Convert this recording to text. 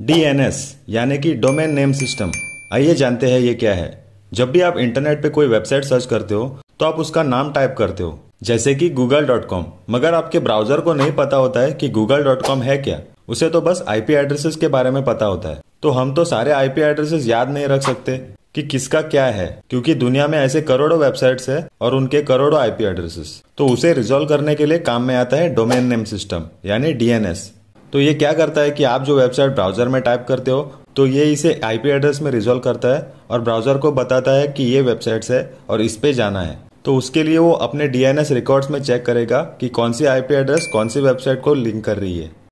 DNS यानी कि domain name system आइए जानते हैं ये क्या है जब भी आप इंटरनेट पे कोई वेबसाइट सर्च करते हो तो आप उसका नाम टाइप करते हो जैसे कि गूगल डॉट कॉम मगर आपके ब्राउजर को नहीं पता होता है कि गूगल डॉट कॉम है क्या उसे तो बस आई पी एड्रेसेस के बारे में पता होता है तो हम तो सारे आई पी एड्रेसेस याद नहीं रख सकते कि किसका क्या है क्योंकि दुनिया में ऐसे करोड़ों वेबसाइट्स है और उनके करोड़ों आईपी एड्रेसेस तो उसे रिजोल्व करने के लिए काम में आता है डोमेन नेम सिस्टम यानी डीएनएस तो ये क्या करता है कि आप जो वेबसाइट ब्राउज़र में टाइप करते हो तो ये इसे आईपी एड्रेस में रिजोल्व करता है और ब्राउज़र को बताता है कि ये वेबसाइट्स है और इस पर जाना है तो उसके लिए वो अपने डी रिकॉर्ड्स में चेक करेगा कि कौन सी आईपी एड्रेस कौन सी वेबसाइट को लिंक कर रही है